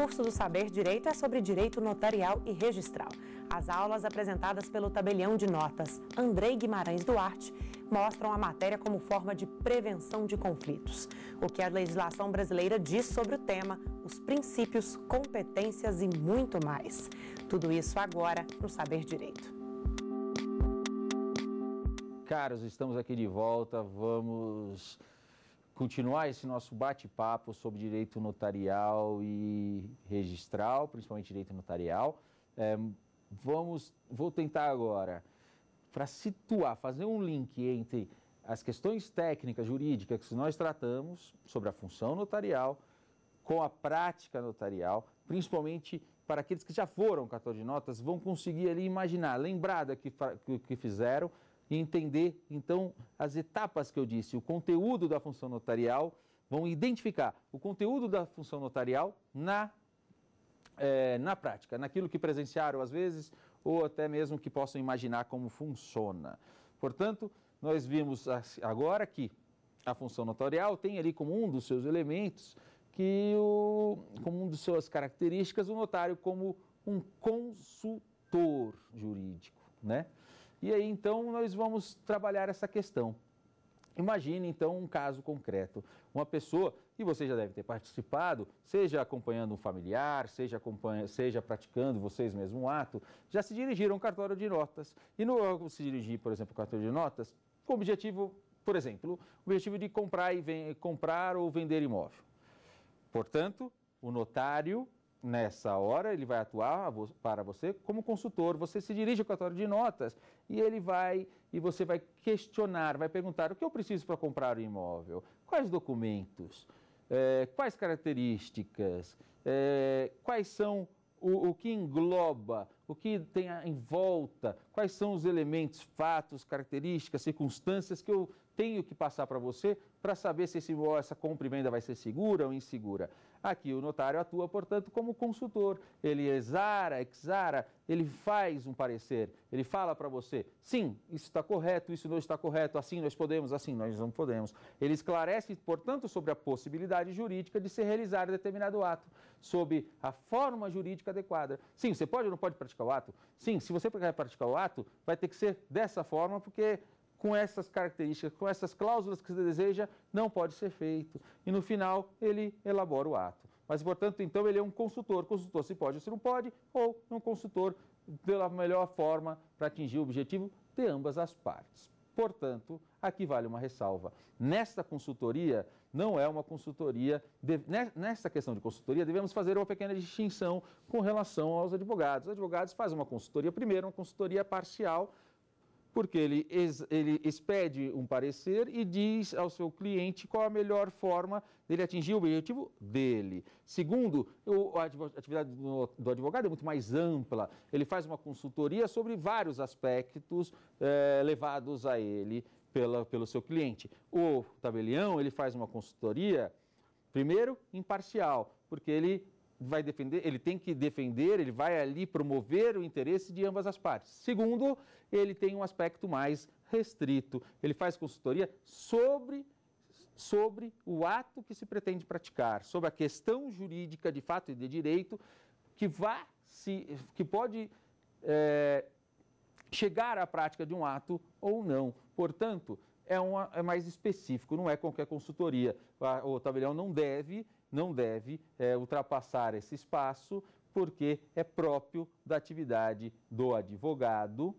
curso do Saber Direito é sobre direito notarial e registral. As aulas apresentadas pelo tabelião de notas Andrei Guimarães Duarte mostram a matéria como forma de prevenção de conflitos. O que a legislação brasileira diz sobre o tema, os princípios, competências e muito mais. Tudo isso agora no Saber Direito. Caros, estamos aqui de volta. Vamos continuar esse nosso bate-papo sobre direito notarial e registral, principalmente direito notarial. É, vamos, vou tentar agora para situar, fazer um link entre as questões técnicas jurídicas que nós tratamos sobre a função notarial com a prática notarial, principalmente para aqueles que já foram 14 notas, vão conseguir ali imaginar, lembrar do que, que fizeram e entender, então, as etapas que eu disse. O conteúdo da função notarial, vão identificar o conteúdo da função notarial na, é, na prática, naquilo que presenciaram às vezes, ou até mesmo que possam imaginar como funciona. Portanto, nós vimos agora que a função notarial tem ali como um dos seus elementos, que o, como uma das suas características, o notário como um consultor jurídico, né? E aí então nós vamos trabalhar essa questão. Imagine então um caso concreto, uma pessoa, e você já deve ter participado, seja acompanhando um familiar, seja, acompanha, seja praticando vocês mesmo um ato, já se dirigiram a um cartório de notas. E no se dirigir, por exemplo, ao cartório de notas, com o objetivo, por exemplo, o objetivo de comprar, e comprar ou vender imóvel. Portanto, o notário Nessa hora, ele vai atuar para você como consultor. Você se dirige ao cartório de notas e ele vai e você vai questionar, vai perguntar o que eu preciso para comprar o imóvel, quais documentos, é, quais características, é, quais são o, o, que engloba, o que tem em volta, quais são os elementos, fatos, características, circunstâncias que eu tenho que passar para você para saber se esse, essa compra e venda vai ser segura ou insegura. Aqui o notário atua, portanto, como consultor. Ele exara, exara, ele faz um parecer, ele fala para você, sim, isso está correto, isso não está correto, assim nós podemos, assim nós não podemos. Ele esclarece, portanto, sobre a possibilidade jurídica de se realizar determinado ato, sobre a forma jurídica adequada. Sim, você pode ou não pode praticar o ato? Sim, se você praticar o ato, vai ter que ser dessa forma, porque com essas características, com essas cláusulas que se deseja, não pode ser feito. E no final, ele elabora o ato. Mas, portanto, então ele é um consultor. Consultor se pode ou se não pode, ou um consultor pela melhor forma para atingir o objetivo de ambas as partes. Portanto, aqui vale uma ressalva. Nesta consultoria, não é uma consultoria. De, nesta questão de consultoria, devemos fazer uma pequena distinção com relação aos advogados. Os advogados fazem uma consultoria, primeiro, uma consultoria parcial, porque ele, ex, ele expede um parecer e diz ao seu cliente qual a melhor forma dele atingir o objetivo dele. Segundo, o, a atividade do, do advogado é muito mais ampla. Ele faz uma consultoria sobre vários aspectos é, levados a ele pela, pelo seu cliente. O tabelião, ele faz uma consultoria, primeiro, imparcial, porque ele vai defender, ele tem que defender, ele vai ali promover o interesse de ambas as partes. Segundo, ele tem um aspecto mais restrito. Ele faz consultoria sobre sobre o ato que se pretende praticar, sobre a questão jurídica de fato e de direito que vá se que pode é, chegar à prática de um ato ou não. Portanto, é, uma, é mais específico, não é qualquer consultoria. O tabelião não deve não deve é, ultrapassar esse espaço, porque é próprio da atividade do advogado,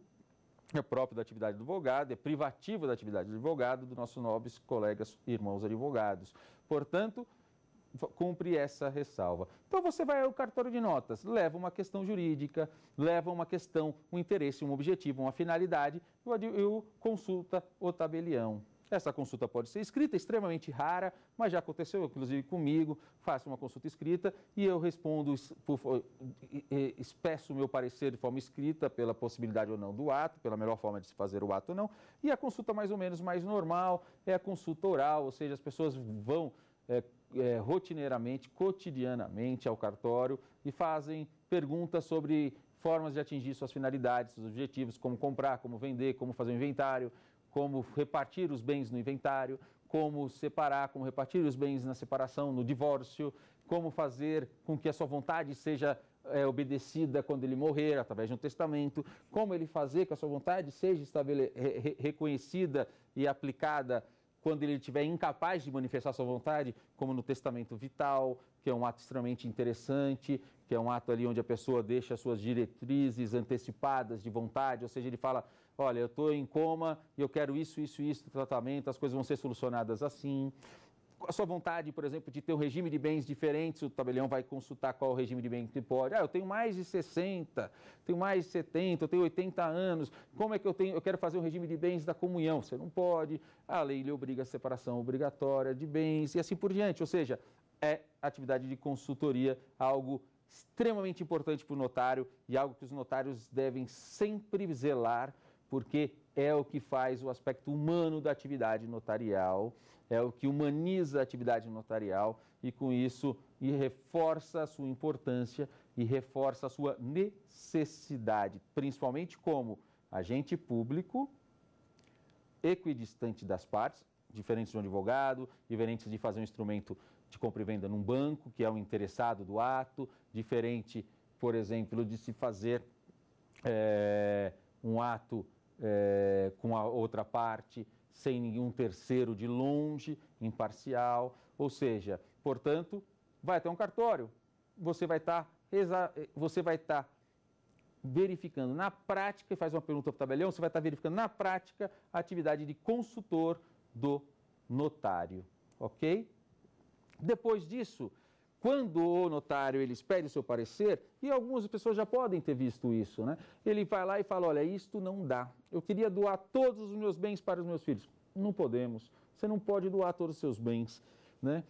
é próprio da atividade do advogado, é privativo da atividade do advogado, dos nossos nobres colegas irmãos advogados. Portanto, cumpre essa ressalva. Então você vai ao cartório de notas, leva uma questão jurídica, leva uma questão, um interesse, um objetivo, uma finalidade, e o consulta o tabelião. Essa consulta pode ser escrita, extremamente rara, mas já aconteceu, inclusive comigo. Faço uma consulta escrita e eu respondo, expresso o meu parecer de forma escrita, pela possibilidade ou não do ato, pela melhor forma de se fazer o ato ou não. E a consulta mais ou menos mais normal é a consulta oral, ou seja, as pessoas vão. É, é, rotineiramente, cotidianamente ao cartório e fazem perguntas sobre formas de atingir suas finalidades, seus objetivos, como comprar, como vender, como fazer o inventário, como repartir os bens no inventário, como separar, como repartir os bens na separação, no divórcio, como fazer com que a sua vontade seja é, obedecida quando ele morrer, através de um testamento, como ele fazer que a sua vontade seja estabele... re reconhecida e aplicada quando ele estiver incapaz de manifestar sua vontade, como no testamento vital, que é um ato extremamente interessante, que é um ato ali onde a pessoa deixa suas diretrizes antecipadas de vontade, ou seja, ele fala, olha, eu estou em coma e eu quero isso, isso, isso, tratamento, as coisas vão ser solucionadas assim. A sua vontade, por exemplo, de ter um regime de bens diferente, o tabelião vai consultar qual regime de bens que pode. Ah, eu tenho mais de 60, tenho mais de 70, eu tenho 80 anos, como é que eu tenho? Eu quero fazer um regime de bens da comunhão. Você não pode. A lei lhe obriga a separação obrigatória de bens e assim por diante. Ou seja, é atividade de consultoria, algo extremamente importante para o notário e algo que os notários devem sempre zelar porque é o que faz o aspecto humano da atividade notarial, é o que humaniza a atividade notarial e com isso e reforça a sua importância e reforça a sua necessidade, principalmente como agente público equidistante das partes, diferentes de um advogado, diferentes de fazer um instrumento de compra e venda num banco, que é o interessado do ato, diferente, por exemplo, de se fazer é, um ato é, com a outra parte, sem nenhum terceiro de longe, imparcial. Ou seja, portanto, vai até um cartório, você vai estar tá, você vai estar tá verificando na prática, faz uma pergunta para o tabelião, você vai estar tá verificando na prática a atividade de consultor do notário, ok? Depois disso, quando o notário ele expede o seu parecer, e algumas pessoas já podem ter visto isso, né? Ele vai lá e fala: olha, isto não dá. Eu queria doar todos os meus bens para os meus filhos. Não podemos. Você não pode doar todos os seus bens, né?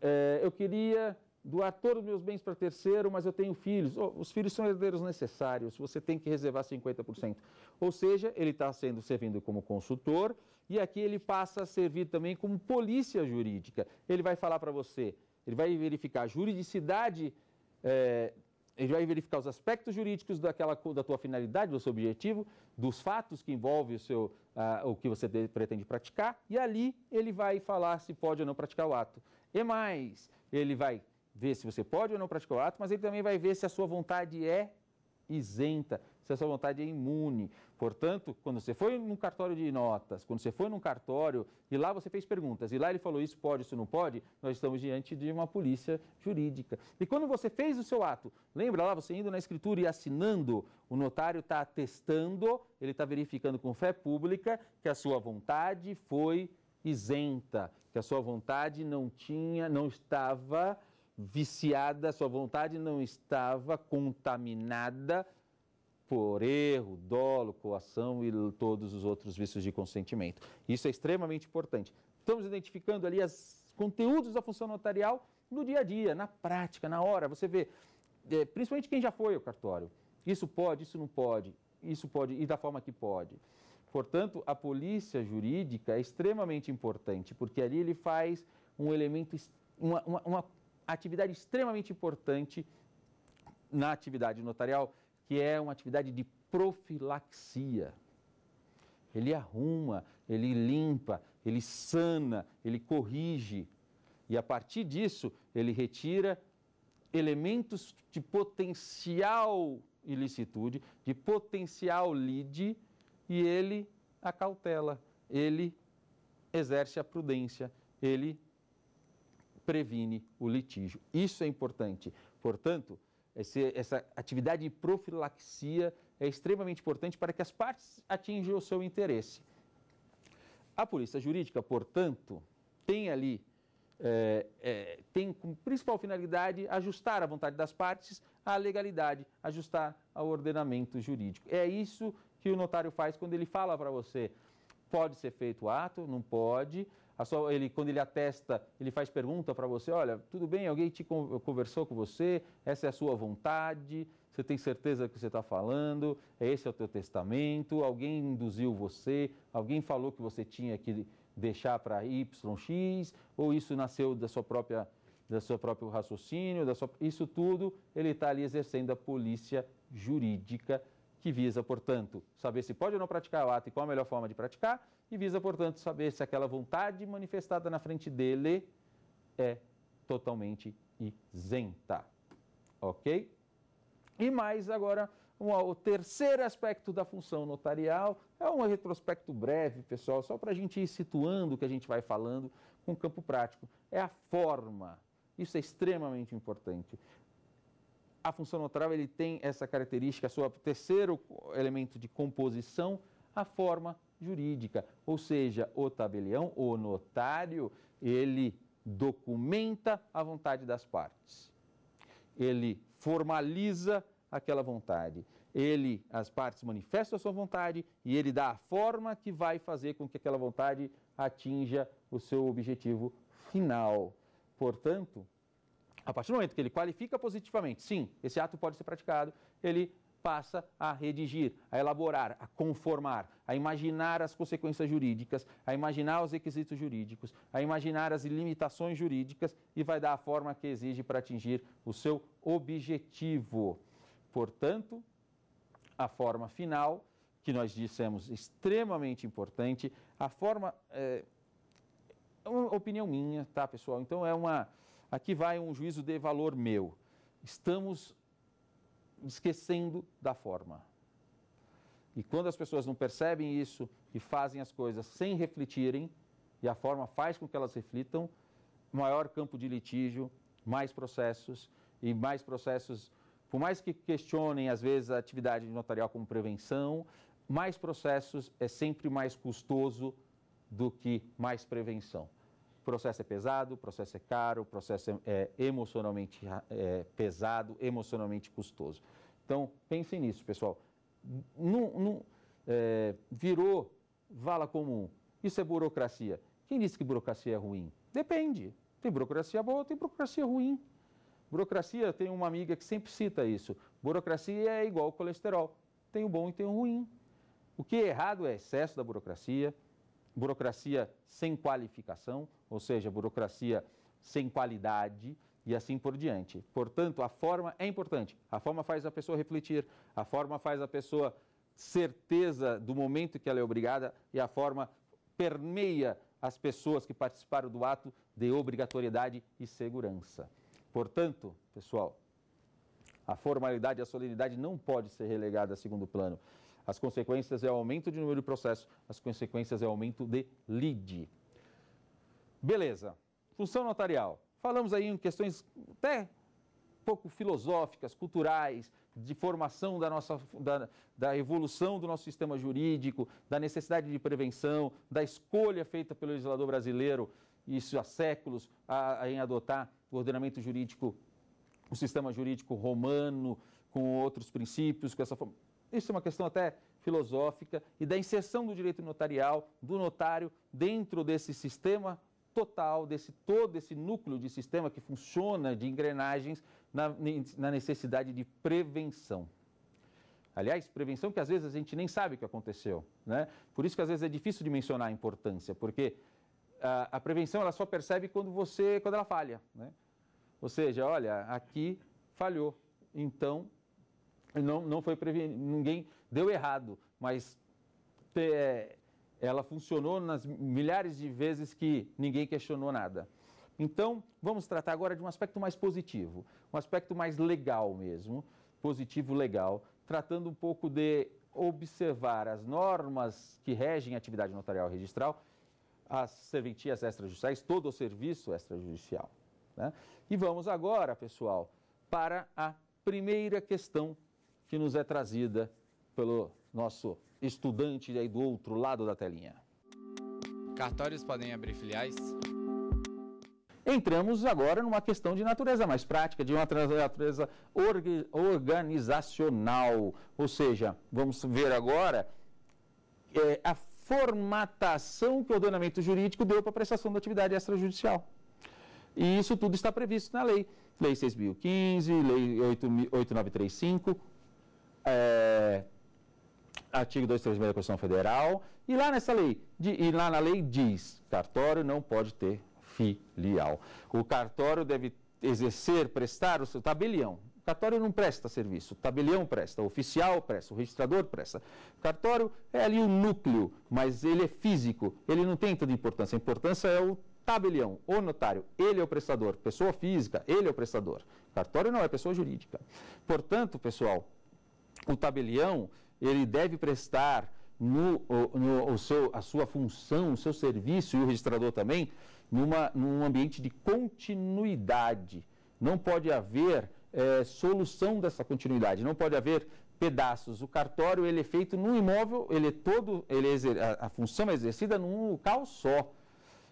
É, eu queria doar todos os meus bens para terceiro, mas eu tenho filhos. Oh, os filhos são herdeiros necessários, você tem que reservar 50%. Ou seja, ele está sendo servindo como consultor, e aqui ele passa a servir também como polícia jurídica. Ele vai falar para você, ele vai verificar a juridicidade, é, ele vai verificar os aspectos jurídicos daquela, da tua finalidade, do seu objetivo, dos fatos que envolvem o, seu, o que você pretende praticar, e ali ele vai falar se pode ou não praticar o ato. E mais, ele vai ver se você pode ou não praticar o ato, mas ele também vai ver se a sua vontade é isenta, se essa vontade é imune. Portanto, quando você foi num cartório de notas, quando você foi num cartório e lá você fez perguntas, e lá ele falou isso pode, isso não pode, nós estamos diante de uma polícia jurídica. E quando você fez o seu ato, lembra lá, você indo na escritura e assinando, o notário está atestando, ele está verificando com fé pública que a sua vontade foi isenta, que a sua vontade não tinha, não estava viciada, a sua vontade não estava contaminada por erro, dolo, coação e todos os outros vícios de consentimento. Isso é extremamente importante. Estamos identificando ali os conteúdos da função notarial no dia a dia, na prática, na hora. Você vê, é, principalmente quem já foi ao cartório, isso pode, isso não pode, isso pode e da forma que pode. Portanto, a polícia jurídica é extremamente importante, porque ali ele faz um elemento, uma, uma, uma atividade extremamente importante na atividade notarial que é uma atividade de profilaxia. Ele arruma, ele limpa, ele sana, ele corrige. E a partir disso, ele retira elementos de potencial ilicitude, de potencial lide, e ele acautela, ele exerce a prudência, ele previne o litígio. Isso é importante. Portanto, esse, essa atividade de profilaxia é extremamente importante para que as partes atinjam o seu interesse. A polícia jurídica, portanto, tem ali, é, é, tem como principal finalidade ajustar a vontade das partes à legalidade, ajustar ao ordenamento jurídico. É isso que o notário faz quando ele fala para você: pode ser feito o ato, não pode, sua, ele, quando ele atesta, ele faz pergunta para você, olha, tudo bem, alguém te conversou com você, essa é a sua vontade, você tem certeza do que você está falando, esse é o teu testamento, alguém induziu você, alguém falou que você tinha que deixar para YX, ou isso nasceu da sua própria do seu próprio raciocínio, da sua, isso tudo, ele está ali exercendo a polícia jurídica que visa, portanto, saber se pode ou não praticar o ato e qual a melhor forma de praticar, e visa, portanto, saber se aquela vontade manifestada na frente dele é totalmente isenta. Ok? E mais agora, um, o terceiro aspecto da função notarial é um retrospecto breve, pessoal, só para a gente ir situando o que a gente vai falando com o campo prático. É a forma. Isso é extremamente importante a função notável ele tem essa característica, seu terceiro elemento de composição, a forma jurídica, ou seja, o tabelião, o notário, ele documenta a vontade das partes. Ele formaliza aquela vontade. Ele, as partes manifestam a sua vontade e ele dá a forma que vai fazer com que aquela vontade atinja o seu objetivo final. Portanto, a partir do momento que ele qualifica positivamente, sim, esse ato pode ser praticado, ele passa a redigir, a elaborar, a conformar, a imaginar as consequências jurídicas, a imaginar os requisitos jurídicos, a imaginar as limitações jurídicas e vai dar a forma que exige para atingir o seu objetivo. Portanto, a forma final, que nós dissemos extremamente importante, a forma. É, é uma opinião minha, tá, pessoal? Então é uma Aqui vai um juízo de valor meu. Estamos esquecendo da forma. E quando as pessoas não percebem isso e fazem as coisas sem refletirem, e a forma faz com que elas reflitam, maior campo de litígio, mais processos e mais processos, por mais que questionem às vezes a atividade notarial como prevenção, mais processos é sempre mais custoso do que mais prevenção processo é pesado, o processo é caro, o processo é, é emocionalmente é, pesado, emocionalmente custoso. Então, pensem nisso, pessoal. Não, não é, virou vala comum. Isso é burocracia. Quem disse que burocracia é ruim? Depende. Tem burocracia boa, tem burocracia ruim. Burocracia, tem uma amiga que sempre cita isso. Burocracia é igual colesterol. Tem o bom e tem o ruim. O que é errado é excesso da burocracia, burocracia sem qualificação, ou seja, burocracia sem qualidade e assim por diante. Portanto, a forma é importante. A forma faz a pessoa refletir, a forma faz a pessoa certeza do momento que ela é obrigada e a forma permeia as pessoas que participaram do ato de obrigatoriedade e segurança. Portanto, pessoal, a formalidade e a solenidade não pode ser relegada a segundo plano. As consequências é o aumento de número de processos, as consequências é o aumento de lead. Beleza. Função notarial. Falamos aí em questões até pouco filosóficas, culturais, de formação da nossa da, da, evolução do nosso sistema jurídico, da necessidade de prevenção, da escolha feita pelo legislador brasileiro, isso há séculos, a, a, em adotar o ordenamento jurídico, o sistema jurídico romano, com outros princípios, com essa isso é uma questão até filosófica e da inserção do direito notarial, do notário, dentro desse sistema total, desse todo esse núcleo de sistema que funciona de engrenagens na, na necessidade de prevenção. Aliás, prevenção que às vezes a gente nem sabe o que aconteceu. Né? Por isso que às vezes é difícil de mencionar a importância, porque a, a prevenção ela só percebe quando você quando ela falha. Né? Ou seja, olha, aqui falhou. Então não, não foi prevenido, ninguém deu errado, mas é, ela funcionou nas milhares de vezes que ninguém questionou nada. Então, vamos tratar agora de um aspecto mais positivo, um aspecto mais legal mesmo, positivo legal, tratando um pouco de observar as normas que regem a atividade notarial registral, as serventias extrajudiciais, todo o serviço extrajudicial. Né? E vamos agora, pessoal, para a primeira questão que nos é trazida pelo nosso estudante aí do outro lado da telinha. Cartórios podem abrir filiais? Entramos agora numa questão de natureza mais prática, de uma natureza organizacional. Ou seja, vamos ver agora é, a formatação que o ordenamento jurídico deu para a prestação da atividade extrajudicial. E isso tudo está previsto na lei. Lei 6.015, Lei 8.935, é, artigo 236 da Constituição Federal, e lá nessa lei, de, e lá na lei diz, cartório não pode ter filial. O cartório deve exercer, prestar o seu tabelião. O cartório não presta serviço, o tabelião presta, o oficial presta, o registrador presta. O cartório é ali o um núcleo, mas ele é físico, ele não tem tanta importância. A importância é o tabelião, o notário, ele é o prestador, pessoa física, ele é o prestador. Cartório não é pessoa jurídica. Portanto, pessoal, o tabelião ele deve prestar no, no, o seu, a sua função, o seu serviço e o registrador também, numa, num ambiente de continuidade. Não pode haver é, solução dessa continuidade, não pode haver pedaços. O cartório ele é feito num imóvel, ele é todo, ele é, a, a função é exercida num local só.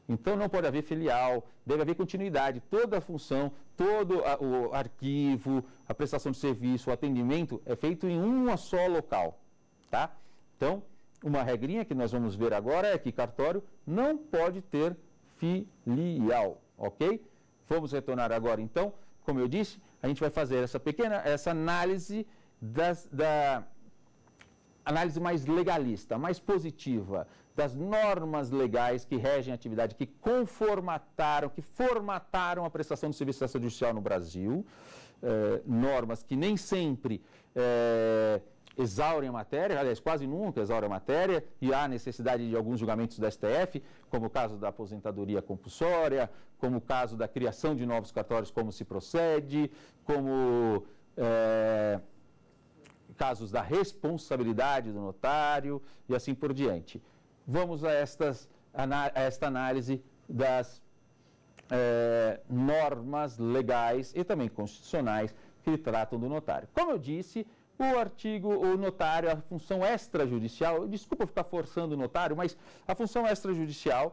Então não pode haver filial, deve haver continuidade. Toda a função, todo a, o arquivo, a prestação de serviço, o atendimento é feito em uma só local, tá? Então, uma regrinha que nós vamos ver agora é que cartório não pode ter filial, ok? Vamos retornar agora então, como eu disse, a gente vai fazer essa pequena, essa análise das, da, análise mais legalista, mais positiva das normas legais que regem a atividade, que conformataram, que formataram a prestação de serviço de assistência judicial no Brasil, eh, normas que nem sempre eh, exaurem a matéria, aliás, quase nunca exaurem a matéria, e há necessidade de alguns julgamentos da STF, como o caso da aposentadoria compulsória, como o caso da criação de novos cartórios, como se procede, como... Eh, casos da responsabilidade do notário e assim por diante. Vamos a, estas, a esta análise das é, normas legais e também constitucionais que tratam do notário. Como eu disse, o artigo, o notário, a função extrajudicial, desculpa ficar forçando o notário, mas a função extrajudicial,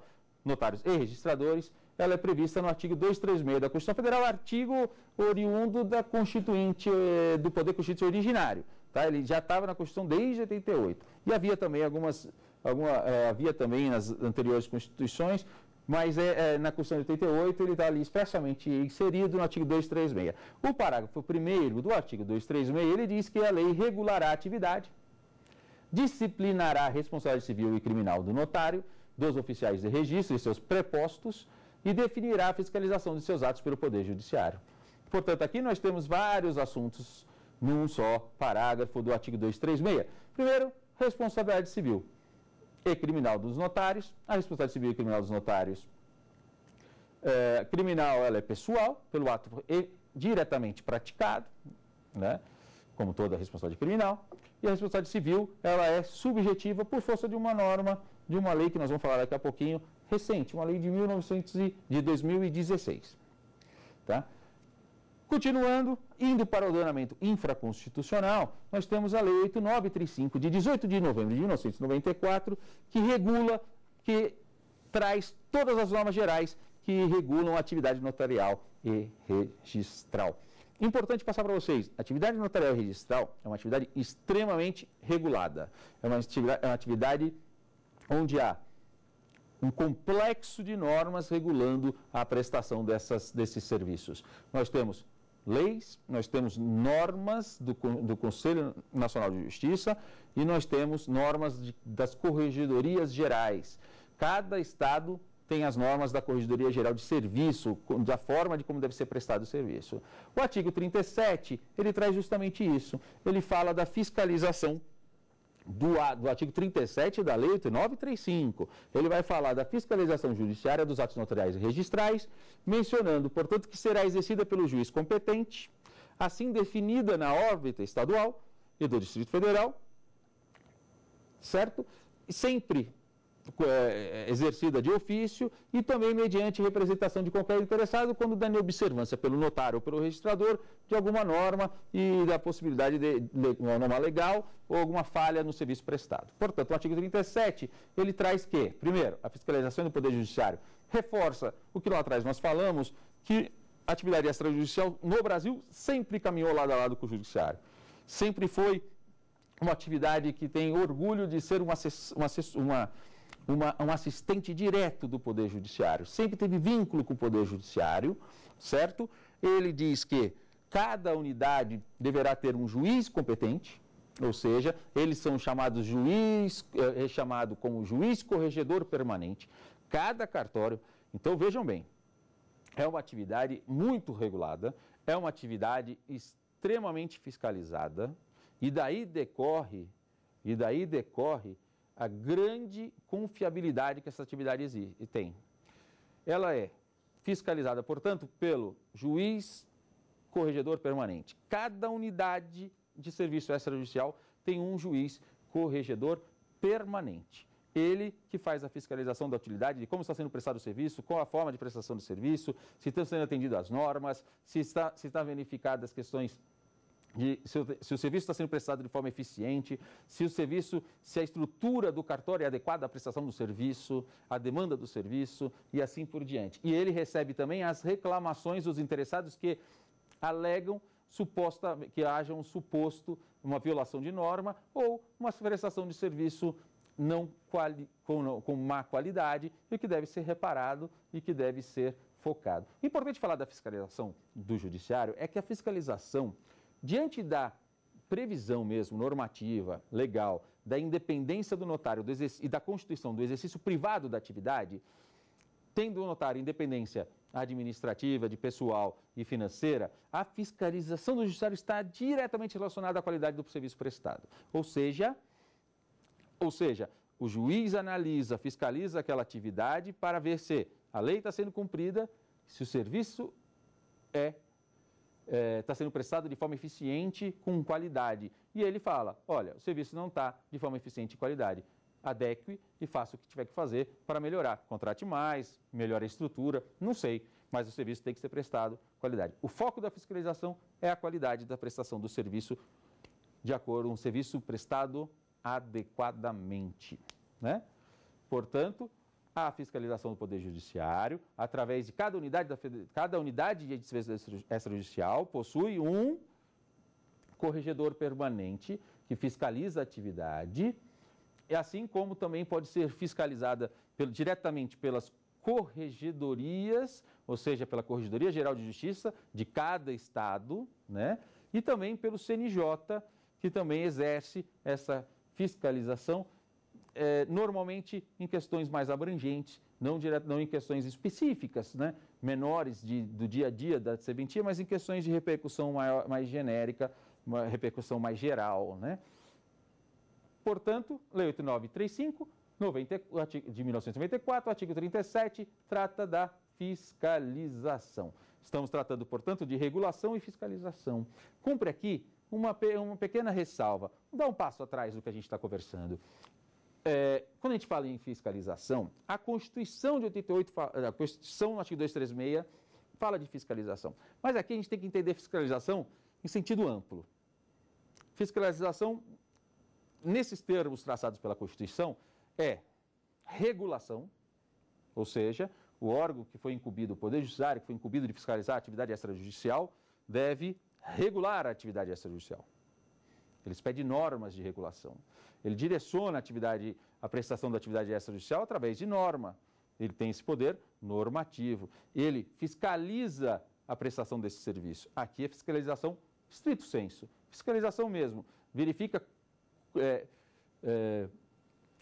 notários e registradores, ela é prevista no artigo 236 da Constituição Federal, artigo oriundo da Constituinte, eh, do Poder Constituinte originário. Tá? Ele já estava na Constituição desde 88. E havia também algumas, alguma, é, havia também nas anteriores Constituições, mas é, é, na Constituição de 88 ele está ali expressamente inserido no artigo 236. O parágrafo 1 do artigo 236, ele diz que a lei regulará a atividade, disciplinará a responsabilidade civil e criminal do notário, dos oficiais de registro e seus prepostos e definirá a fiscalização de seus atos pelo Poder Judiciário. Portanto, aqui nós temos vários assuntos num só parágrafo do artigo 236. Primeiro, responsabilidade civil e criminal dos notários. A responsabilidade civil e criminal dos notários é, criminal ela é pessoal, pelo ato diretamente praticado, né? como toda responsabilidade criminal, e a responsabilidade civil ela é subjetiva por força de uma norma, de uma lei que nós vamos falar daqui a pouquinho, recente, uma lei de, 1900 e, de 2016. Tá? Continuando, indo para o ordenamento infraconstitucional, nós temos a Lei 8935, de 18 de novembro de 1994, que regula, que traz todas as normas gerais que regulam a atividade notarial e registral. Importante passar para vocês, atividade notarial e registral é uma atividade extremamente regulada. É uma atividade, é uma atividade onde há um complexo de normas regulando a prestação dessas, desses serviços. Nós temos leis, nós temos normas do, do Conselho Nacional de Justiça e nós temos normas de, das corregedorias gerais. Cada estado tem as normas da Corregedoria Geral de Serviço, da forma de como deve ser prestado o serviço. O artigo 37, ele traz justamente isso. Ele fala da fiscalização do, do artigo 37 da Lei 8935. Ele vai falar da fiscalização judiciária dos atos notariais e registrais, mencionando, portanto, que será exercida pelo juiz competente, assim definida na órbita estadual e do Distrito Federal, certo? Sempre é, é, exercida de ofício e também mediante representação de qualquer interessado, quando da observância pelo notário ou pelo registrador de alguma norma e da possibilidade de, uma norma legal ou alguma falha no serviço prestado. Portanto, o artigo 37, ele traz que, primeiro, a fiscalização do Poder Judiciário reforça o que lá atrás nós falamos, que a atividade extrajudicial no Brasil sempre caminhou lado a lado com o judiciário. Sempre foi uma atividade que tem orgulho de ser uma, uma, uma uma, um assistente direto do Poder Judiciário, sempre teve vínculo com o Poder Judiciário, certo? Ele diz que cada unidade deverá ter um juiz competente, ou seja, eles são chamados juiz, eh, é chamado como juiz corregedor permanente, cada cartório. Então vejam bem, é uma atividade muito regulada, é uma atividade extremamente fiscalizada, e daí decorre, e daí decorre a grande confiabilidade que essa atividade exige, tem. Ela é fiscalizada, portanto, pelo juiz corregedor permanente. Cada unidade de serviço extrajudicial tem um juiz corregedor permanente. Ele que faz a fiscalização da utilidade, de como está sendo prestado o serviço, qual a forma de prestação do serviço, se estão sendo atendidas as normas, se está, se está verificadas as questões de se o, se o, serviço está sendo prestado de forma eficiente, se o serviço, se a estrutura do cartório é adequada à prestação do serviço, à demanda do serviço e assim por diante. E ele recebe também as reclamações dos interessados que alegam suposta que haja um suposto uma violação de norma ou uma prestação de serviço não quali, com, com má qualidade e que deve ser reparado e que deve ser focado. Importante falar da fiscalização do judiciário é que a fiscalização Diante da previsão mesmo, normativa, legal, da independência do notário do e da constituição do exercício privado da atividade, tendo o notário independência administrativa, de pessoal e financeira, a fiscalização do judiciário está diretamente relacionada à qualidade do serviço prestado. Ou seja, ou seja, o juiz analisa, fiscaliza aquela atividade para ver se a lei está sendo cumprida, se o serviço é está é, tá sendo prestado de forma eficiente com qualidade. E ele fala: olha, o serviço não está de forma eficiente e qualidade. Adeque e faça o que tiver que fazer para melhorar. Contrate mais, melhore a estrutura, não sei, mas o serviço tem que ser prestado qualidade. O foco da fiscalização é a qualidade da prestação do serviço de acordo com um serviço prestado adequadamente, né? Portanto, a fiscalização do Poder Judiciário, através de cada unidade, da, cada unidade de defesa extrajudicial possui um corregedor permanente que fiscaliza a atividade, e assim como também pode ser fiscalizada pelo, diretamente pelas corregedorias, ou seja, pela Corregedoria Geral de Justiça de cada estado, né? E também pelo CNJ, que também exerce essa fiscalização é, normalmente em questões mais abrangentes, não, direto, não em questões específicas, né, menores de, do dia a dia da serventia, mas em questões de repercussão maior, mais genérica, uma repercussão mais geral. Né? Portanto, Lei 8935 90, de 1994, artigo 37, trata da fiscalização. Estamos tratando, portanto, de regulação e fiscalização. Cumpre aqui uma, uma pequena ressalva. Dá um passo atrás do que a gente está conversando. É, quando a gente fala em fiscalização, a Constituição de 88, a Constituição, artigo 236, fala de fiscalização. Mas aqui a gente tem que entender fiscalização em sentido amplo. Fiscalização, nesses termos traçados pela Constituição, é regulação, ou seja, o órgão que foi incumbido, o Poder Judiciário, que foi incumbido de fiscalizar a atividade extrajudicial, deve regular a atividade extrajudicial. Eles pedem normas de regulação. Ele direciona a atividade, a prestação da atividade extrajudicial através de norma. Ele tem esse poder normativo. Ele fiscaliza a prestação desse serviço. Aqui é fiscalização estrito senso. Fiscalização mesmo. Verifica, é, é,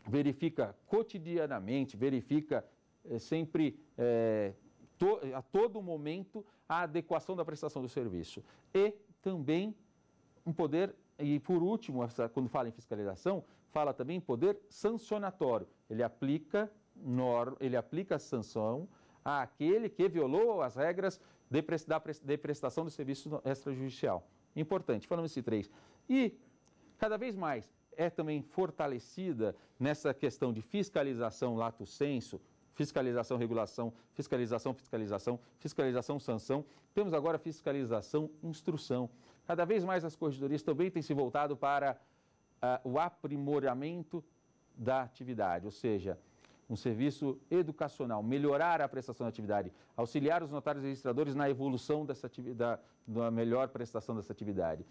verifica cotidianamente, verifica é, sempre é, to, a todo momento a adequação da prestação do serviço. E também um poder e por último, quando fala em fiscalização, fala também em poder sancionatório. Ele aplica, norma, ele aplica a sanção àquele que violou as regras de, de prestação do serviço extrajudicial. Importante, falando esses três. E, cada vez mais, é também fortalecida nessa questão de fiscalização lato senso, fiscalização, regulação, fiscalização, fiscalização, fiscalização, sanção. Temos agora fiscalização, instrução. Cada vez mais as corregedorias também têm se voltado para uh, o aprimoramento da atividade, ou seja, um serviço educacional, melhorar a prestação da atividade, auxiliar os notários registradores na evolução dessa atividade, da melhor prestação dessa atividade.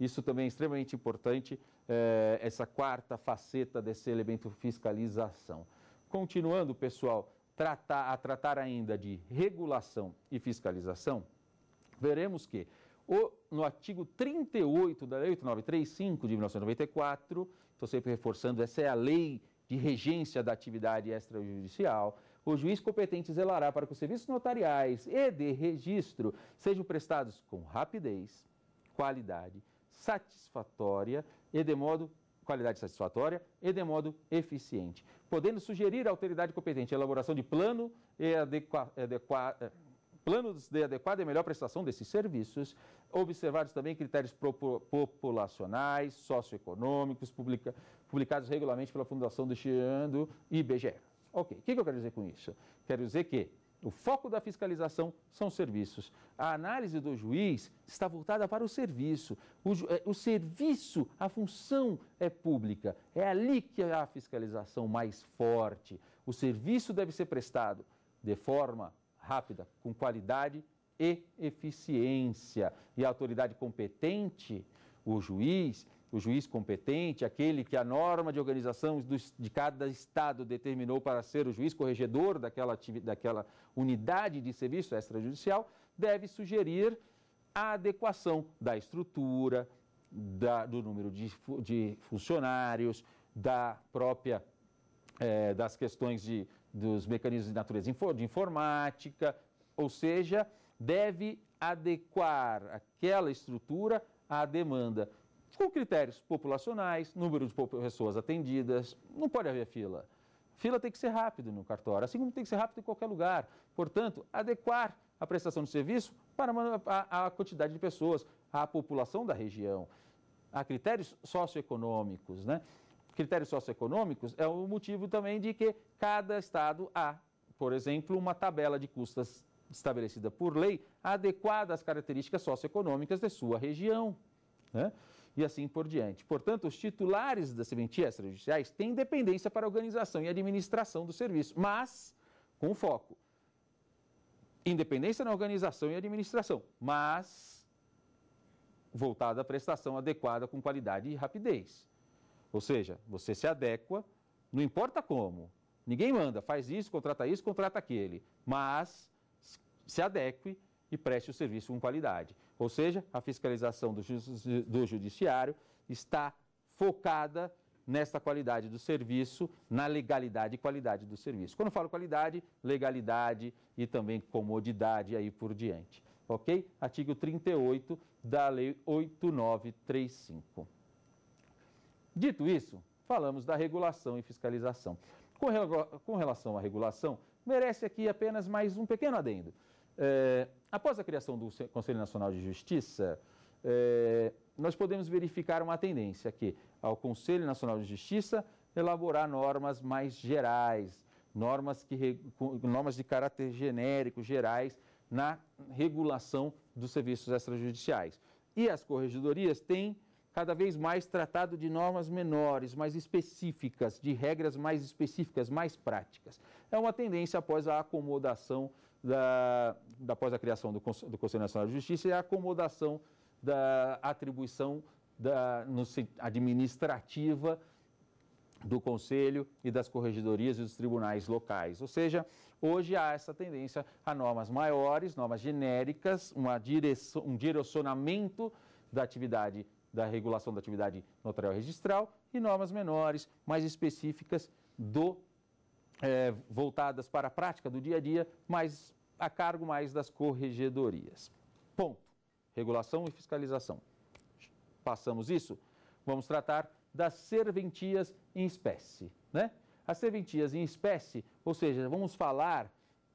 Isso também é extremamente importante, eh, essa quarta faceta desse elemento fiscalização. Continuando, pessoal, tratar, a tratar ainda de regulação e fiscalização, veremos que no artigo 38 da Lei 8935 de 1994, estou sempre reforçando, essa é a lei de regência da atividade extrajudicial, o juiz competente zelará para que os serviços notariais e de registro sejam prestados com rapidez, qualidade satisfatória e de modo qualidade satisfatória e de modo eficiente, podendo sugerir à autoridade competente a elaboração de plano e adequa, adequa planos de adequada e melhor prestação desses serviços, observados também critérios populacionais, socioeconômicos, publica, publicados regularmente pela Fundação do Chiando e IBGE. Ok, o que, que eu quero dizer com isso? Quero dizer que o foco da fiscalização são serviços. A análise do juiz está voltada para o serviço. O, eh, o, serviço, a função é pública. É ali que há a fiscalização mais forte. O serviço deve ser prestado de forma rápida, com qualidade e eficiência. E a autoridade competente, o juiz, o juiz competente, aquele que a norma de organização de cada estado determinou para ser o juiz corregedor daquela, daquela unidade de serviço extrajudicial, deve sugerir a adequação da estrutura, da, do número de, de funcionários, da própria, é, das questões de dos mecanismos de natureza de informática, ou seja, deve adequar aquela estrutura à demanda, com critérios populacionais, número de pessoas atendidas, não pode haver fila. Fila tem que ser rápido no cartório, assim como tem que ser rápido em qualquer lugar. Portanto, adequar a prestação de serviço para a, a quantidade de pessoas, à população da região, a critérios socioeconômicos, né? critérios socioeconômicos é o motivo também de que cada estado há, por exemplo, uma tabela de custas estabelecida por lei adequada às características socioeconômicas de sua região. Né? E assim por diante. Portanto, os titulares das sementias extrajudiciais têm dependência para a organização e administração do serviço, mas com foco. Independência na organização e administração, mas voltada à prestação adequada com qualidade e rapidez. Ou seja, você se adequa, não importa como. Ninguém manda, faz isso, contrata isso, contrata aquele. Mas se adeque e preste o serviço com qualidade. Ou seja, a fiscalização do, do judiciário está focada nesta qualidade do serviço, na legalidade e qualidade do serviço. Quando falo qualidade, legalidade e também comodidade e aí por diante. Ok? Artigo 38 da Lei 8935. Dito isso, falamos da regulação e fiscalização. Com, relação à regulação, merece aqui apenas mais um pequeno adendo. É, após a criação do Conselho Nacional de Justiça, é, nós podemos verificar uma tendência que ao Conselho Nacional de Justiça elaborar normas mais gerais, normas, que, normas de caráter genérico, gerais, na regulação dos serviços extrajudiciais. E as corregedorias têm cada vez mais tratado de normas menores, mais específicas, de regras mais específicas, mais práticas. É uma tendência após a acomodação, da, da após a criação do, do Conselho Nacional de Justiça, e a acomodação da atribuição da, no, administrativa do Conselho e das corregedorias e dos tribunais locais. Ou seja, hoje há essa tendência a normas maiores, normas genéricas, uma direção, um direcionamento da atividade da regulação da atividade notarial registral e normas menores, mais específicas do é, voltadas para a prática do dia a dia, mas a cargo mais das corregedorias. Ponto. Regulação e fiscalização. Passamos isso? Vamos tratar das serventias em espécie, né? As serventias em espécie, ou seja, vamos falar,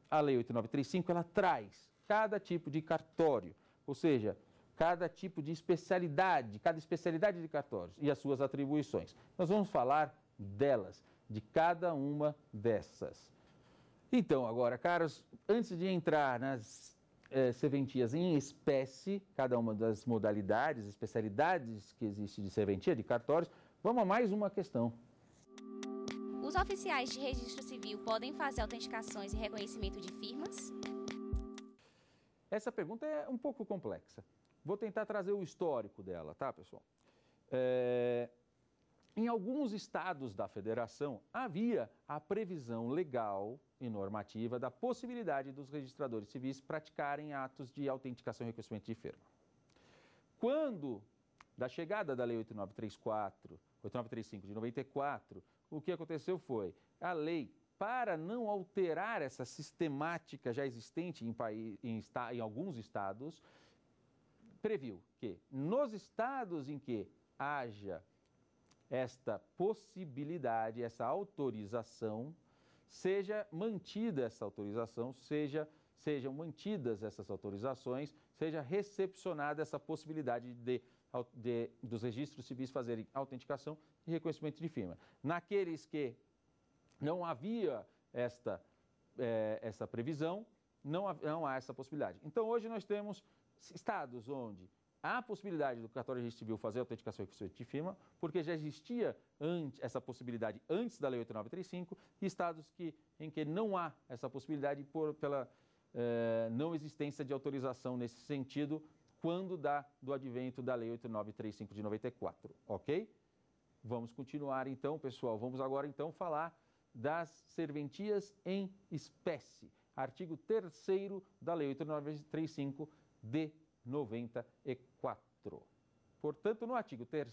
a Lei 8935, ela traz cada tipo de cartório, ou seja, cada tipo de especialidade, cada especialidade de cartórios e as suas atribuições. Nós vamos falar delas, de cada uma dessas. Então, agora, caros, antes de entrar nas eh, serventias em espécie, cada uma das modalidades, especialidades que existe de serventia, de cartórios, vamos a mais uma questão. Os oficiais de registro civil podem fazer autenticações e reconhecimento de firmas? Essa pergunta é um pouco complexa. Vou tentar trazer o histórico dela, tá, pessoal? É... Em alguns estados da federação, havia a previsão legal e normativa da possibilidade dos registradores civis praticarem atos de autenticação e reconhecimento de firma. Quando, da chegada da Lei 8934, 8935 de 94, o que aconteceu foi a lei, para não alterar essa sistemática já existente em, país, em, em alguns estados, previu que nos estados em que haja esta possibilidade, essa autorização, seja mantida essa autorização, seja sejam mantidas essas autorizações, seja recepcionada essa possibilidade de, de, dos registros civis fazerem autenticação e reconhecimento de firma. Naqueles que não havia esta, eh, essa previsão, não, não há essa possibilidade. Então, hoje nós temos estados onde há a possibilidade do cartório de civil fazer a autenticação e de firma, porque já existia antes, essa possibilidade antes da Lei 8935, e estados que, em que não há essa possibilidade por, pela eh, não existência de autorização nesse sentido, quando dá do advento da Lei 8935 de 94, ok? Vamos continuar então, pessoal. Vamos agora então falar das serventias em espécie. Artigo 3 da Lei 8935 de 94. Portanto, no artigo 3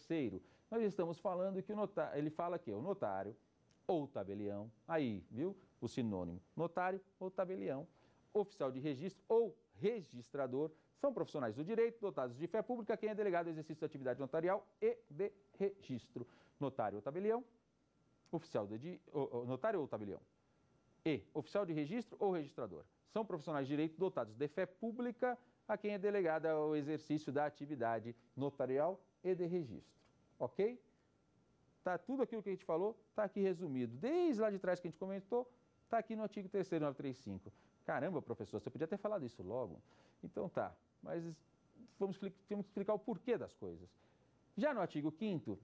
nós estamos falando que o notário, ele fala que o notário ou tabelião, aí, viu? O sinônimo notário ou tabelião, oficial de registro ou registrador, são profissionais do direito, dotados de fé pública, quem é delegado ao exercício da atividade notarial e de registro. Notário ou tabelião, oficial de notário ou tabelião. E oficial de registro ou registrador. São profissionais de direito dotados de fé pública, a quem é delegada o exercício da atividade notarial e de registro. Ok? Tá tudo aquilo que a gente falou, tá aqui resumido. Desde lá de trás que a gente comentou, tá aqui no artigo 3 935. Caramba, professor, você podia ter falado isso logo. Então tá, mas vamos temos que explicar o porquê das coisas. Já no artigo 5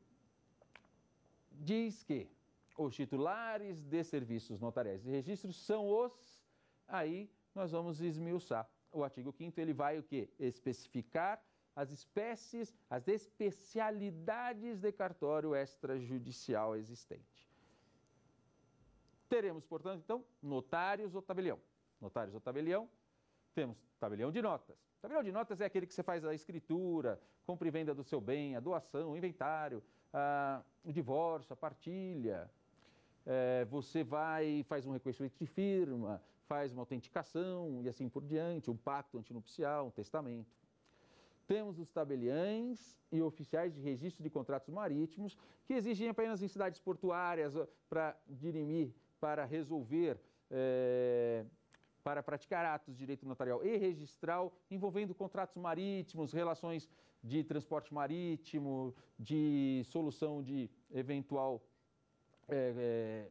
diz que os titulares de serviços notariais e registros são os aí nós vamos esmiuçar o artigo 5 ele vai o quê? Especificar as espécies, as especialidades de cartório extrajudicial existente. Teremos, portanto, então, notários ou tabelião. Notários ou tabelião, temos tabelião de notas. Tabelião de notas é aquele que você faz a escritura, compra e venda do seu bem, a doação, o inventário, a, o divórcio, a partilha. É, você vai faz um reconhecimento de firma, faz uma autenticação e assim por diante, um pacto antinupcial, um testamento. Temos os tabeliães e oficiais de registro de contratos marítimos, que exigem apenas em cidades portuárias ah, para dirimir, para resolver, é, para praticar atos de direito notarial e registral envolvendo contratos marítimos, relações de transporte marítimo, de solução de eventual é, é,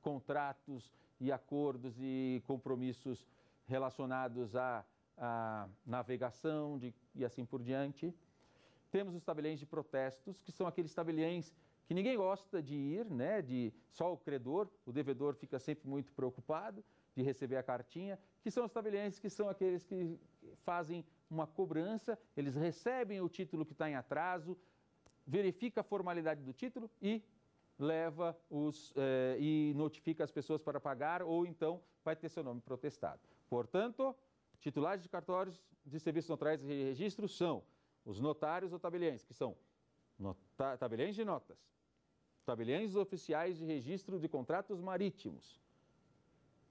contratos e acordos e compromissos relacionados à, à navegação de, e assim por diante. Temos os tabeliões de protestos, que são aqueles tabeliões que ninguém gosta de ir, né? De só o credor, o devedor fica sempre muito preocupado de receber a cartinha, que são os tabeliões que são aqueles que fazem uma cobrança, eles recebem o título que está em atraso, verifica a formalidade do título e leva os eh, e notifica as pessoas para pagar ou então vai ter seu nome protestado. Portanto, titulares de cartórios de serviços notariais e registro são os notários ou tabeliães, que são tabeliães de notas, tabeliães oficiais de registro de contratos marítimos,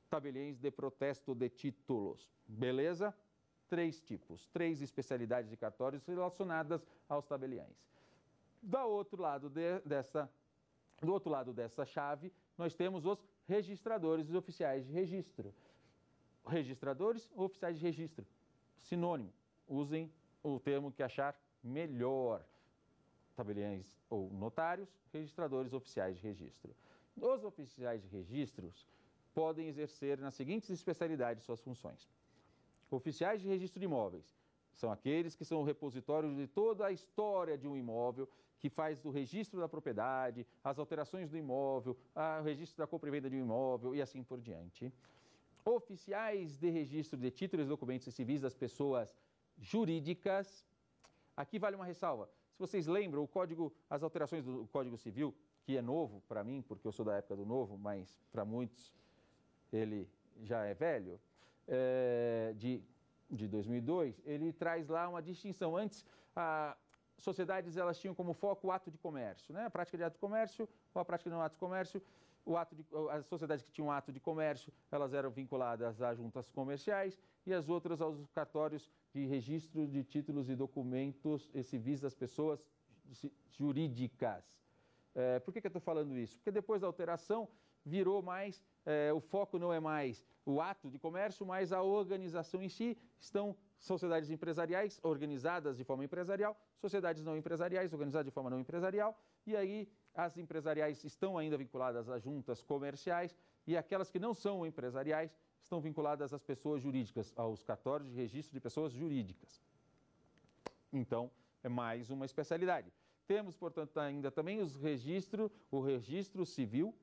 tabeliães de protesto de títulos. Beleza? Três tipos, três especialidades de cartórios relacionadas aos tabeliães. Do outro lado de, dessa do outro lado dessa chave, nós temos os registradores, os oficiais de registro. Registradores, oficiais de registro. Sinônimo. Usem o termo que achar melhor. Tabeliães ou notários, registradores oficiais de registro. Os oficiais de registros podem exercer nas seguintes especialidades suas funções. Oficiais de registro de imóveis são aqueles que são o repositório de toda a história de um imóvel, que faz o registro da propriedade, as alterações do imóvel, o registro da compra e venda de um imóvel e assim por diante. Oficiais de registro de títulos, documentos e civis das pessoas jurídicas. Aqui vale uma ressalva. Se vocês lembram, o código, as alterações do Código Civil, que é novo para mim, porque eu sou da época do novo, mas para muitos ele já é velho, é, de, de 2002, ele traz lá uma distinção. Antes, a, sociedades elas tinham como foco o ato de comércio, né? a prática de ato de comércio ou a prática de não ato de comércio. O ato de, as sociedades que tinham ato de comércio, elas eram vinculadas a juntas comerciais e as outras aos cartórios de registro de títulos e documentos e civis das pessoas jurídicas. É, por que, que eu estou falando isso? Porque depois da alteração virou mais, é, o foco não é mais o ato de comércio, mas a organização em si estão sociedades empresariais organizadas de forma empresarial, sociedades não empresariais organizadas de forma não empresarial, e aí as empresariais estão ainda vinculadas a juntas comerciais e aquelas que não são empresariais estão vinculadas às pessoas jurídicas, aos cartórios de registro de pessoas jurídicas. Então, é mais uma especialidade. Temos, portanto, ainda também os o registro civil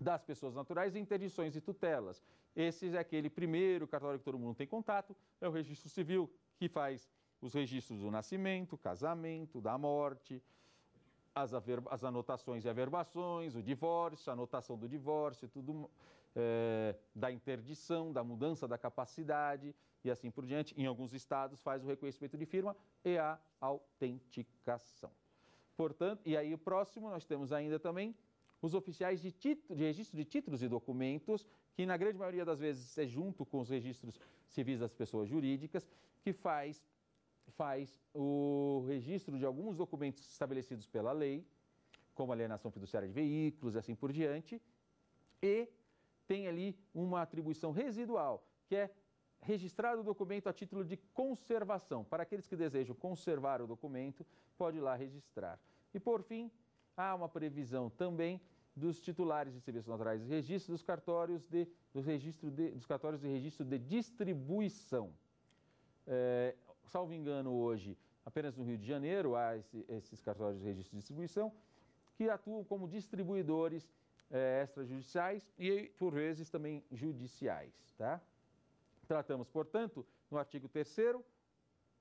das pessoas naturais, interdições e tutelas. Esse é aquele primeiro cartório que todo mundo tem contato, é o registro civil, que faz os registros do nascimento, casamento, da morte, as, as anotações e averbações, o divórcio, a anotação do divórcio, tudo é, da interdição, da mudança da capacidade e assim por diante. Em alguns estados faz o reconhecimento de firma e a autenticação. Portanto, e aí o próximo nós temos ainda também os oficiais de, título, de registro de títulos e documentos, que na grande maioria das vezes é junto com os registros civis das pessoas jurídicas, que faz, faz o registro de alguns documentos estabelecidos pela lei, como alienação fiduciária de veículos e assim por diante, e tem ali uma atribuição residual, que é registrar o documento a título de conservação. Para aqueles que desejam conservar o documento, pode ir lá registrar. E por fim, há uma previsão também dos titulares de serviços notariais e registro dos cartórios de, dos registro de, dos cartórios de registro de distribuição. É, salvo engano, hoje, apenas no Rio de Janeiro há esse, esses cartórios de registro de distribuição que atuam como distribuidores é, extrajudiciais e, por vezes, também judiciais. Tá? Tratamos, portanto, no artigo 3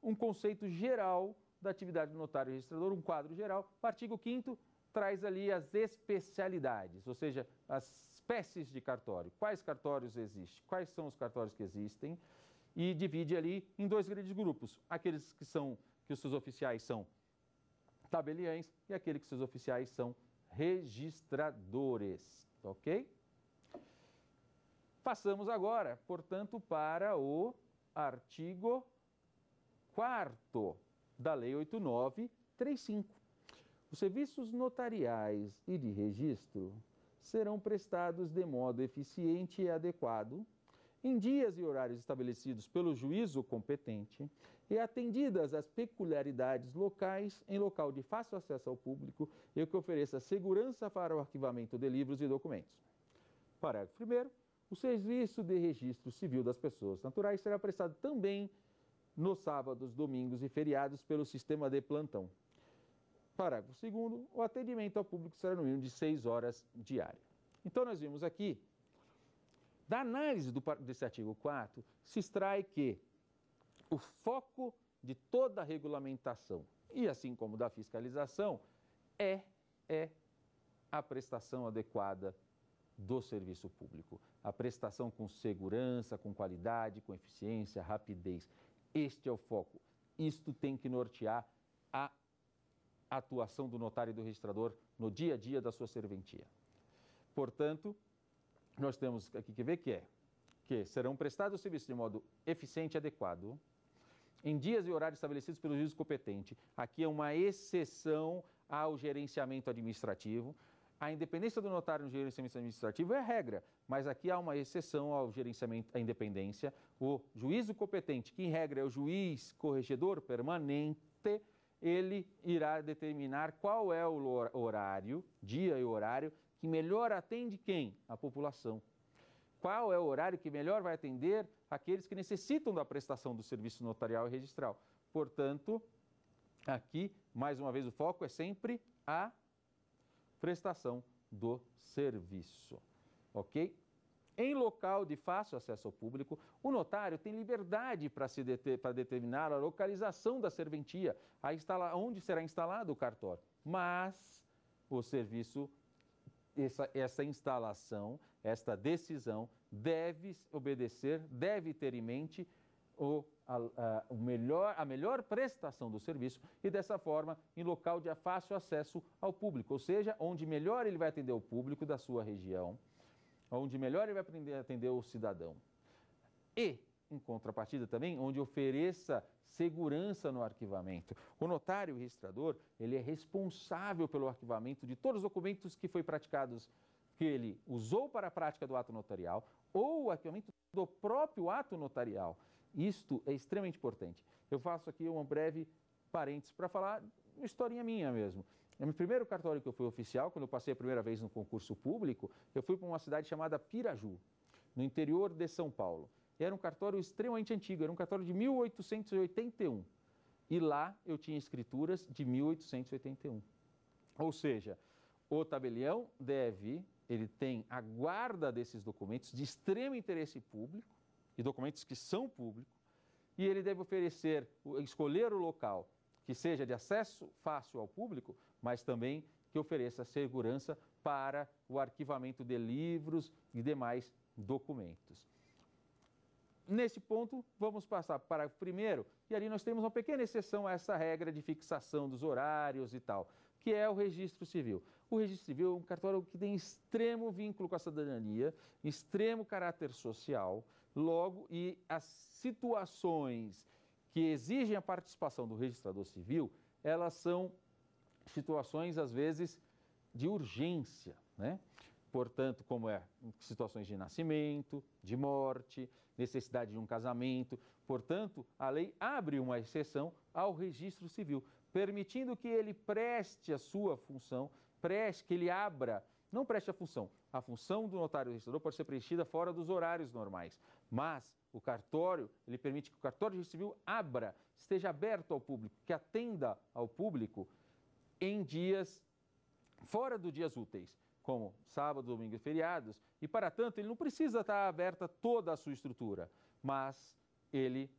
um conceito geral da atividade do notário registrador, um quadro geral. O artigo 5 traz ali as especialidades, ou seja, as espécies de cartório. Quais cartórios existem? Quais são os cartórios que existem? E divide ali em dois grandes grupos: aqueles que são que os seus oficiais são tabeliães e aqueles que seus oficiais são registradores, OK? Passamos agora, portanto, para o artigo 4 da Lei 8935. Os serviços notariais e de registro serão prestados de modo eficiente e adequado, em dias e horários estabelecidos pelo juízo competente e atendidas as peculiaridades locais em local de fácil acesso ao público e que ofereça segurança para o arquivamento de livros e documentos. Parágrafo 1. O serviço de registro civil das pessoas naturais será prestado também nos sábados, domingos e feriados pelo sistema de plantão. Parágrafo 2 o atendimento ao público será no mínimo de 6 horas diárias. Então, nós vimos aqui, da análise do, desse artigo 4, se extrai que o foco de toda a regulamentação, e assim como da fiscalização, é, é a prestação adequada do serviço público. A prestação com segurança, com qualidade, com eficiência, rapidez. Este é o foco. Isto tem que nortear a a atuação do notário e do registrador no dia a dia da sua serventia. Portanto, nós temos aqui que ver que é que serão prestados serviços de modo eficiente e adequado, em dias e horários estabelecidos pelo juiz competente. Aqui é uma exceção ao gerenciamento administrativo. A independência do notário no gerenciamento administrativo é regra, mas aqui há uma exceção ao gerenciamento à independência. O juízo competente, que em regra é o juiz corregedor permanente, ele irá determinar qual é o horário, dia e horário, que melhor atende quem? A população. Qual é o horário que melhor vai atender aqueles que necessitam da prestação do serviço notarial e registral? Portanto, aqui, mais uma vez, o foco é sempre a prestação do serviço. Ok? Em local de fácil acesso ao público, o notário tem liberdade para se deter, para determinar a localização da serventia, a instala, onde será instalado o cartório. Mas o serviço, essa, essa instalação, esta decisão deve obedecer, deve ter em mente o, a, a, o melhor, a melhor prestação do serviço e, dessa forma, em local de fácil acesso ao público, ou seja, onde melhor ele vai atender o público da sua região onde melhor ele vai aprender a atender o cidadão. E, em contrapartida também, onde ofereça segurança no arquivamento. O notário registrador, ele é responsável pelo arquivamento de todos os documentos que foi praticados, que ele usou para a prática do ato notarial ou o arquivamento do próprio ato notarial. Isto é extremamente importante. Eu faço aqui um breve parênteses para falar uma historinha minha mesmo. No é meu primeiro cartório que eu fui oficial, quando eu passei a primeira vez no concurso público, eu fui para uma cidade chamada Piraju, no interior de São Paulo. E era um cartório extremamente antigo, era um cartório de 1881. E lá eu tinha escrituras de 1881. Ou seja, o tabelião deve, ele tem a guarda desses documentos de extremo interesse público, e documentos que são públicos, e ele deve oferecer, escolher o local que seja de acesso fácil ao público, mas também que ofereça segurança para o arquivamento de livros e demais documentos. Nesse ponto, vamos passar para o primeiro, e ali nós temos uma pequena exceção a essa regra de fixação dos horários e tal, que é o registro civil. O registro civil é um cartório que tem extremo vínculo com a cidadania, extremo caráter social, logo, e as situações que exigem a participação do registrador civil, elas são situações, às vezes, de urgência, né? Portanto, como é situações de nascimento, de morte, necessidade de um casamento. Portanto, a lei abre uma exceção ao registro civil, permitindo que ele preste a sua função, preste, que ele abra, não preste a função. A função do notário registrador pode ser preenchida fora dos horários normais, mas o cartório, ele permite que o cartório de registro civil abra, esteja aberto ao público, que atenda ao público em dias fora dos dias úteis, como sábado, domingo e feriados, e para tanto ele não precisa estar aberta toda a sua estrutura, mas ele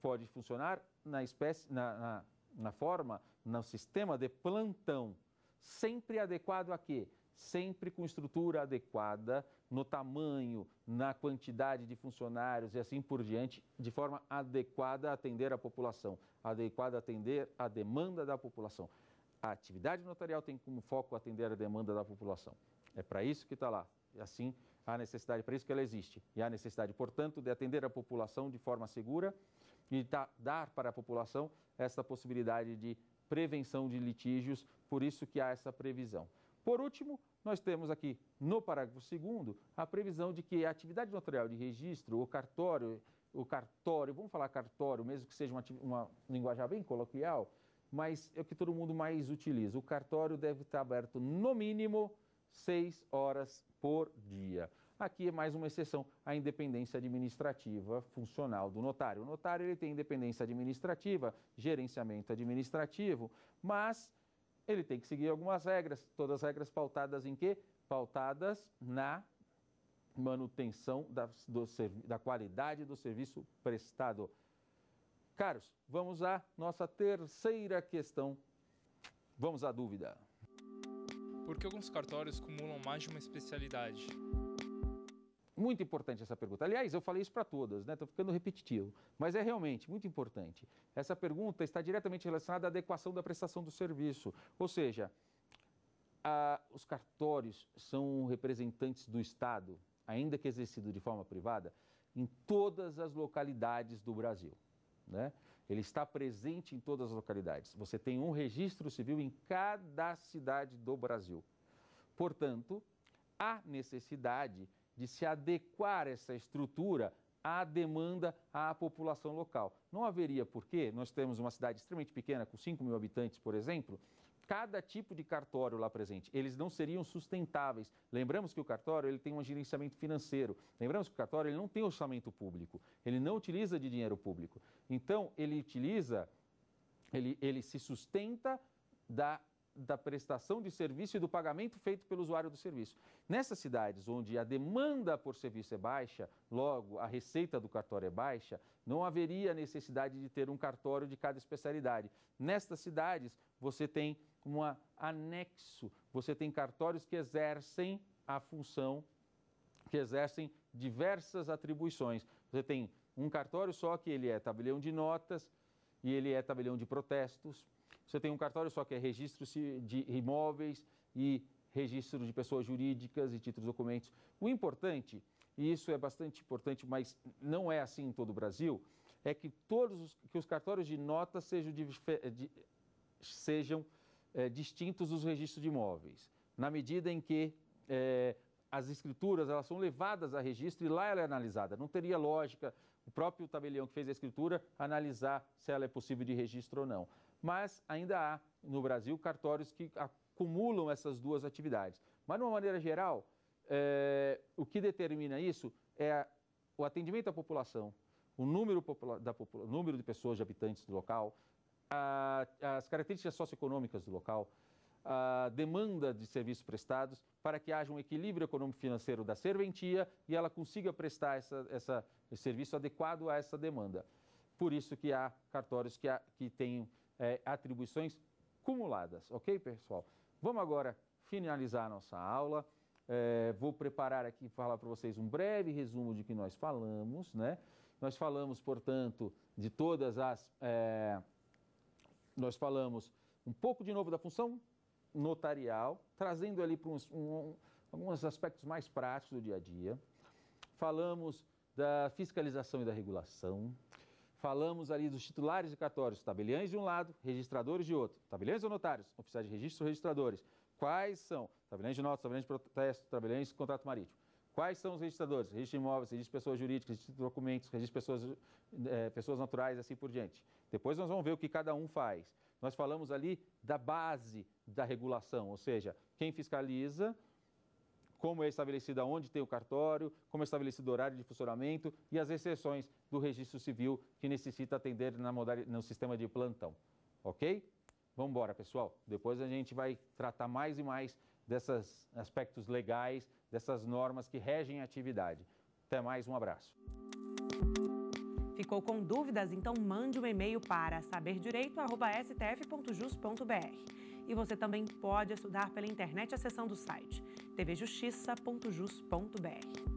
pode funcionar na espécie, na, na, na forma, no sistema de plantão, sempre adequado a quê? Sempre com estrutura adequada, no tamanho, na quantidade de funcionários e assim por diante, de forma adequada a atender a população, adequada a atender a demanda da população. A atividade notarial tem como foco atender a demanda da população. É para isso que está lá. E assim, há necessidade, para isso que ela existe. E há necessidade, portanto, de atender a população de forma segura e tá, dar para a população essa possibilidade de prevenção de litígios, por isso que há essa previsão. Por último, nós temos aqui no parágrafo 2 a previsão de que a atividade notarial de registro, o cartório, o cartório, vamos falar cartório, mesmo que seja uma, uma bem coloquial, mas é o que todo mundo mais utiliza. O cartório deve estar aberto no mínimo seis horas por dia. Aqui é mais uma exceção à independência administrativa funcional do notário. O notário ele tem independência administrativa, gerenciamento administrativo, mas ele tem que seguir algumas regras, todas as regras pautadas em quê? Pautadas na manutenção da, do, da qualidade do serviço prestado Caros, vamos à nossa terceira questão. Vamos à dúvida. Por que alguns cartórios acumulam mais de uma especialidade? Muito importante essa pergunta. Aliás, eu falei isso para todas, né? Estou ficando repetitivo, mas é realmente muito importante. Essa pergunta está diretamente relacionada à adequação da prestação do serviço, ou seja, a, os cartórios são representantes do Estado, ainda que exercido de forma privada, em todas as localidades do Brasil né? Ele está presente em todas as localidades. Você tem um registro civil em cada cidade do Brasil. Portanto, há necessidade de se adequar essa estrutura à demanda à população local. Não haveria por que nós temos uma cidade extremamente pequena, com 5 mil habitantes, por exemplo, cada tipo de cartório lá presente. Eles não seriam sustentáveis. Lembramos que o cartório ele tem um gerenciamento financeiro. Lembramos que o cartório ele não tem orçamento público. Ele não utiliza de dinheiro público. Então, ele utiliza, ele, ele se sustenta da da prestação de serviço e do pagamento feito pelo usuário do serviço. Nessas cidades onde a demanda por serviço é baixa, logo a receita do cartório é baixa, não haveria necessidade de ter um cartório de cada especialidade. Nestas cidades, você tem um anexo. Você tem cartórios que exercem a função, que exercem diversas atribuições. Você tem um cartório só que ele é tabelião de notas e ele é tabelião de protestos. Você tem um cartório só que é registro de imóveis e registro de pessoas jurídicas e títulos documentos. O importante, e isso é bastante importante, mas não é assim em todo o Brasil, é que todos os, que os cartórios de notas sejam, de, de, sejam é, distintos dos registros de imóveis, na medida em que é, as escrituras elas são levadas a registro e lá ela é analisada. Não teria lógica o próprio tabelião que fez a escritura analisar se ela é possível de registro ou não. Mas ainda há no Brasil cartórios que acumulam essas duas atividades. Mas de uma maneira geral, é, o que determina isso é a, o atendimento à população, o número, popula da, número de pessoas, de habitantes do local, a, as características socioeconômicas do local, a demanda de serviços prestados, para que haja um equilíbrio econômico-financeiro da serventia e ela consiga prestar essa, essa, esse serviço adequado a essa demanda. Por isso que há cartórios que, há, que têm é, atribuições cumuladas, ok, pessoal? Vamos agora finalizar a nossa aula. É, vou preparar aqui, falar para vocês um breve resumo de que nós falamos, né? Nós falamos, portanto, de todas as... É, nós falamos um pouco de novo da função notarial, trazendo ali para uns, um, alguns aspectos mais práticos do dia a dia. Falamos da fiscalização e da regulação. Falamos ali dos titulares de cartórios, tabeliães de um lado, registradores de outro. Tabeliães ou notários? Oficiais de registro ou registradores? Quais são? Tabeliães de notas, tabeliães de protesto, tabeliães de contrato marítimo. Quais são os registradores? Registro de imóveis, registro de pessoas jurídicas, registro de documentos, registro de pessoas, é, pessoas naturais, assim por diante. Depois nós vamos ver o que cada um faz. Nós falamos ali da base da regulação, ou seja, quem fiscaliza, como é estabelecido, onde tem o cartório, como é estabelecido o horário de funcionamento e as exceções do registro civil que necessita atender na no sistema de plantão. Ok? Vamos embora, pessoal. Depois a gente vai tratar mais e mais desses aspectos legais dessas normas que regem a atividade. Até mais, um abraço. Ficou com dúvidas? Então mande um e-mail para saberdireito.stf.jus.br. E você também pode estudar pela internet acessando o site tvjustiça.jus.br.